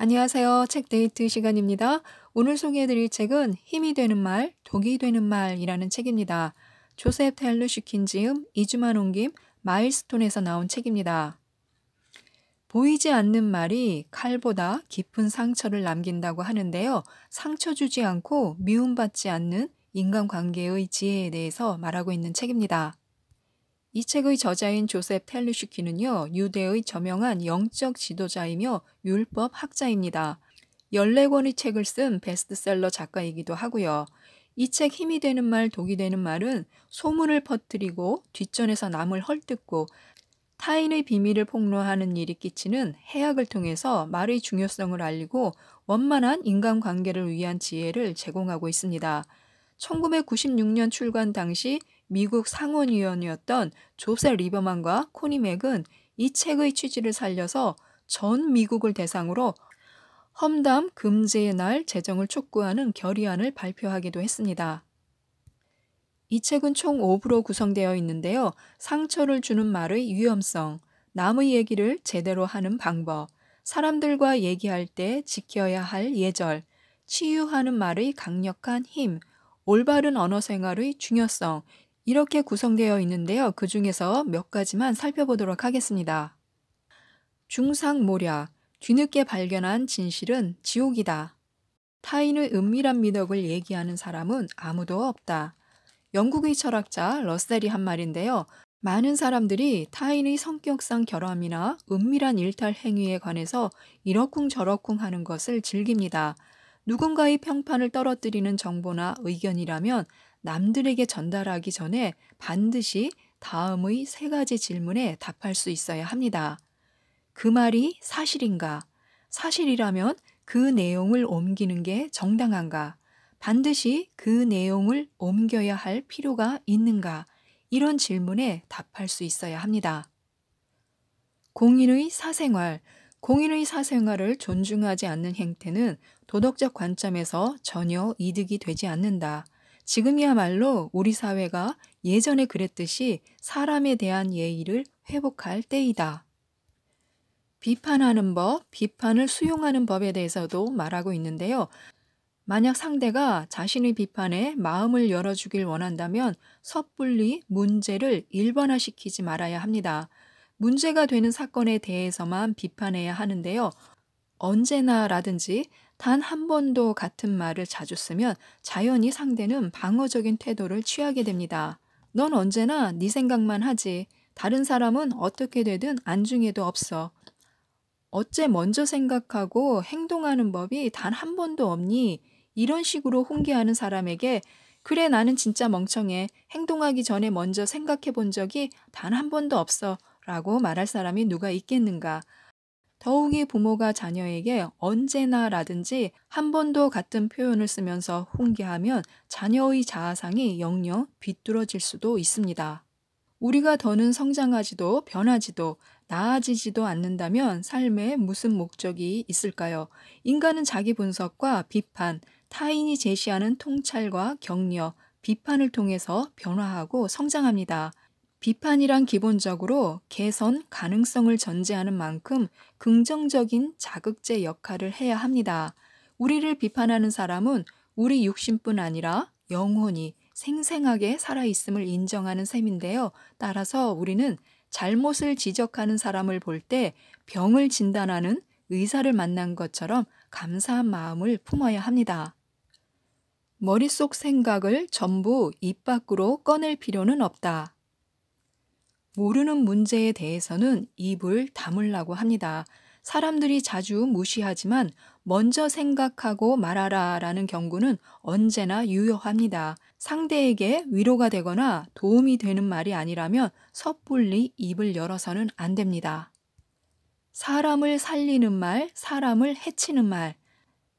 안녕하세요. 책 데이트 시간입니다. 오늘 소개해드릴 책은 힘이 되는 말, 독이 되는 말이라는 책입니다. 조셉 테일루시킨지음 이주만 옮김, 마일스톤에서 나온 책입니다. 보이지 않는 말이 칼보다 깊은 상처를 남긴다고 하는데요. 상처 주지 않고 미움받지 않는 인간관계의 지혜에 대해서 말하고 있는 책입니다. 이 책의 저자인 조셉 텔루슈키는요, 유대의 저명한 영적 지도자이며 율법 학자입니다. 14권의 책을 쓴 베스트셀러 작가이기도 하고요. 이 책 힘이 되는 말, 독이 되는 말은 소문을 퍼뜨리고 뒷전에서 남을 헐뜯고 타인의 비밀을 폭로하는 일이 끼치는 해악을 통해서 말의 중요성을 알리고 원만한 인간관계를 위한 지혜를 제공하고 있습니다. 1996년 출간 당시 미국 상원의원이었던 조셉 리버만과 코니 맥은 이 책의 취지를 살려서 전 미국을 대상으로 험담 금지의 날재정을 촉구하는 결의안을 발표하기도 했습니다. 이 책은 총 5부로 구성되어 있는데요. 상처를 주는 말의 위험성, 남의 얘기를 제대로 하는 방법, 사람들과 얘기할 때 지켜야 할 예절, 치유하는 말의 강력한 힘, 올바른 언어 생활의 중요성, 이렇게 구성되어 있는데요. 그 중에서 몇 가지만 살펴보도록 하겠습니다. 중상모략, 뒤늦게 발견한 진실은 지옥이다. 타인의 은밀한 미덕을 얘기하는 사람은 아무도 없다. 영국의 철학자 러셀이 한 말인데요. 많은 사람들이 타인의 성격상 결함이나 은밀한 일탈 행위에 관해서 이러쿵저러쿵 하는 것을 즐깁니다. 누군가의 평판을 떨어뜨리는 정보나 의견이라면 남들에게 전달하기 전에 반드시 다음의 세 가지 질문에 답할 수 있어야 합니다. 그 말이 사실인가? 사실이라면 그 내용을 옮기는 게 정당한가? 반드시 그 내용을 옮겨야 할 필요가 있는가? 이런 질문에 답할 수 있어야 합니다. 공인의 사생활, 공인의 사생활을 존중하지 않는 행태는 도덕적 관점에서 전혀 이득이 되지 않는다. 지금이야말로 우리 사회가 예전에 그랬듯이 사람에 대한 예의를 회복할 때이다. 비판하는 법, 비판을 수용하는 법에 대해서도 말하고 있는데요. 만약 상대가 자신의 비판에 마음을 열어주길 원한다면 섣불리 문제를 일반화시키지 말아야 합니다. 문제가 되는 사건에 대해서만 비판해야 하는데요. 언제나라든지 단한 번도 같은 말을 자주 쓰면 자연히 상대는 방어적인 태도를 취하게 됩니다. 넌 언제나 네 생각만 하지. 다른 사람은 어떻게 되든 안중에도 없어. 어째 먼저 생각하고 행동하는 법이 단 한 번도 없니? 이런 식으로 홍기하는 사람에게 그래 나는 진짜 멍청해. 행동하기 전에 먼저 생각해 본 적이 단 한 번도 없어. 라고 말할 사람이 누가 있겠는가? 더욱이 부모가 자녀에게 언제나라든지 한 번도 같은 표현을 쓰면서 훈계하면 자녀의 자아상이 영영 비뚤어질 수도 있습니다. 우리가 더는 성장하지도 변하지도 나아지지도 않는다면 삶에 무슨 목적이 있을까요? 인간은 자기 분석과 비판, 타인이 제시하는 통찰과 격려, 비판을 통해서 변화하고 성장합니다. 비판이란 기본적으로 개선 가능성을 전제하는 만큼 긍정적인 자극제 역할을 해야 합니다. 우리를 비판하는 사람은 우리 육신뿐 아니라 영혼이 생생하게 살아있음을 인정하는 셈인데요. 따라서 우리는 잘못을 지적하는 사람을 볼 때 병을 진단하는 의사를 만난 것처럼 감사한 마음을 품어야 합니다. 머릿속 생각을 전부 입 밖으로 꺼낼 필요는 없다. 모르는 문제에 대해서는 입을 다물라고 합니다. 사람들이 자주 무시하지만 먼저 생각하고 말하라 라는 경고는 언제나 유효합니다. 상대에게 위로가 되거나 도움이 되는 말이 아니라면 섣불리 입을 열어서는 안 됩니다. 사람을 살리는 말, 사람을 해치는 말,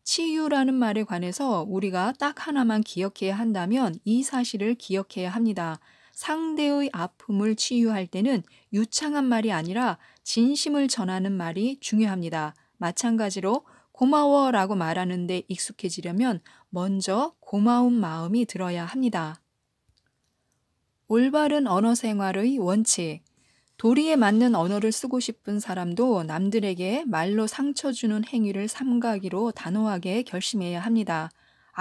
치유라는 말에 관해서 우리가 딱 하나만 기억해야 한다면 이 사실을 기억해야 합니다. 상대의 아픔을 치유할 때는 유창한 말이 아니라 진심을 전하는 말이 중요합니다. 마찬가지로 고마워 라고 말하는데 익숙해지려면 먼저 고마운 마음이 들어야 합니다. 올바른 언어 생활의 원칙. 도리에 맞는 언어를 쓰고 싶은 사람도 남들에게 말로 상처 주는 행위를 삼가기로 단호하게 결심해야 합니다.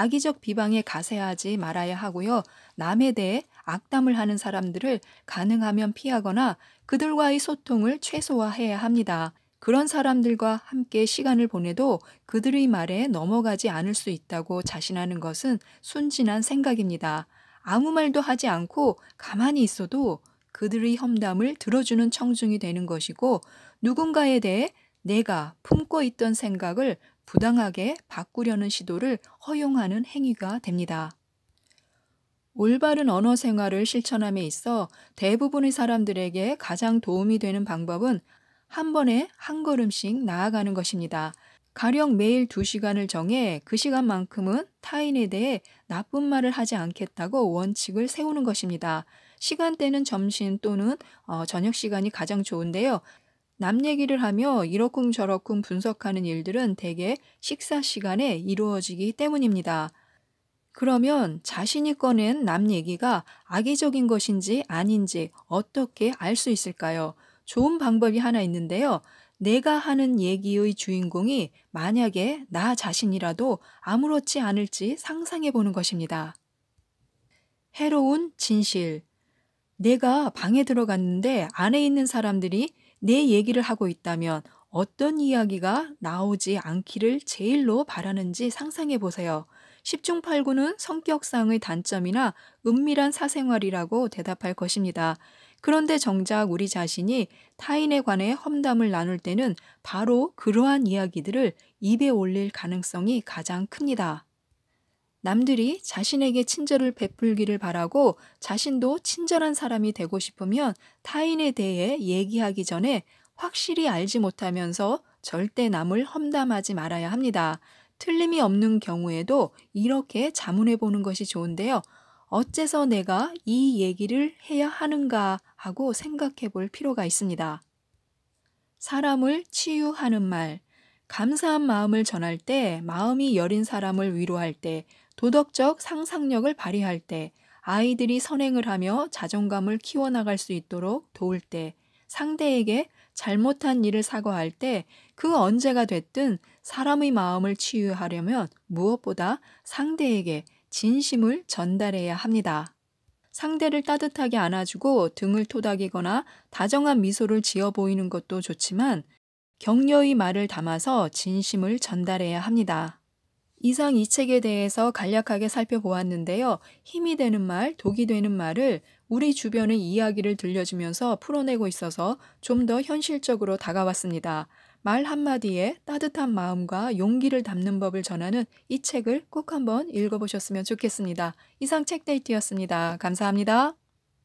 악의적 비방에 가세하지 말아야 하고요. 남에 대해 악담을 하는 사람들을 가능하면 피하거나 그들과의 소통을 최소화해야 합니다. 그런 사람들과 함께 시간을 보내도 그들의 말에 넘어가지 않을 수 있다고 자신하는 것은 순진한 생각입니다. 아무 말도 하지 않고 가만히 있어도 그들의 험담을 들어주는 청중이 되는 것이고 누군가에 대해 내가 품고 있던 생각을 부당하게 바꾸려는 시도를 허용하는 행위가 됩니다. 올바른 언어 생활을 실천함에 있어 대부분의 사람들에게 가장 도움이 되는 방법은 한 번에 한 걸음씩 나아가는 것입니다. 가령 매일 두시간을 정해 그 시간만큼은 타인에 대해 나쁜 말을 하지 않겠다고 원칙을 세우는 것입니다. 시간대는 점심 또는 어, 저녁 시간이 가장 좋은데요. 남 얘기를 하며 이러쿵저러쿵 분석하는 일들은 대개 식사 시간에 이루어지기 때문입니다. 그러면 자신이 꺼낸 남 얘기가 악의적인 것인지 아닌지 어떻게 알 수 있을까요? 좋은 방법이 하나 있는데요. 내가 하는 얘기의 주인공이 만약에 나 자신이라도 아무렇지 않을지 상상해 보는 것입니다. 해로운 진실. 내가 방에 들어갔는데 안에 있는 사람들이 내 얘기를 하고 있다면 어떤 이야기가 나오지 않기를 제일로 바라는지 상상해 보세요. 10중 8구는 성격상의 단점이나 은밀한 사생활이라고 대답할 것입니다. 그런데 정작 우리 자신이 타인에 관해 험담을 나눌 때는 바로 그러한 이야기들을 입에 올릴 가능성이 가장 큽니다. 남들이 자신에게 친절을 베풀기를 바라고 자신도 친절한 사람이 되고 싶으면 타인에 대해 얘기하기 전에 확실히 알지 못하면서 절대 남을 험담하지 말아야 합니다. 틀림이 없는 경우에도 이렇게 자문해 보는 것이 좋은데요. 어째서 내가 이 얘기를 해야 하는가 하고 생각해 볼 필요가 있습니다. 사람을 치유하는 말. 감사한 마음을 전할 때, 마음이 여린 사람을 위로할 때, 도덕적 상상력을 발휘할 때, 아이들이 선행을 하며 자존감을 키워나갈 수 있도록 도울 때, 상대에게 잘못한 일을 사과할 때 그 언제가 됐든 사람의 마음을 치유하려면 무엇보다 상대에게 진심을 전달해야 합니다. 상대를 따뜻하게 안아주고 등을 토닥이거나 다정한 미소를 지어 보이는 것도 좋지만 격려의 말을 담아서 진심을 전달해야 합니다. 이상 이 책에 대해서 간략하게 살펴보았는데요. 힘이 되는 말, 독이 되는 말을 우리 주변의 이야기를 들려주면서 풀어내고 있어서 좀 더 현실적으로 다가왔습니다. 말 한마디에 따뜻한 마음과 용기를 담는 법을 전하는 이 책을 꼭 한번 읽어보셨으면 좋겠습니다. 이상 책데이트였습니다. 감사합니다.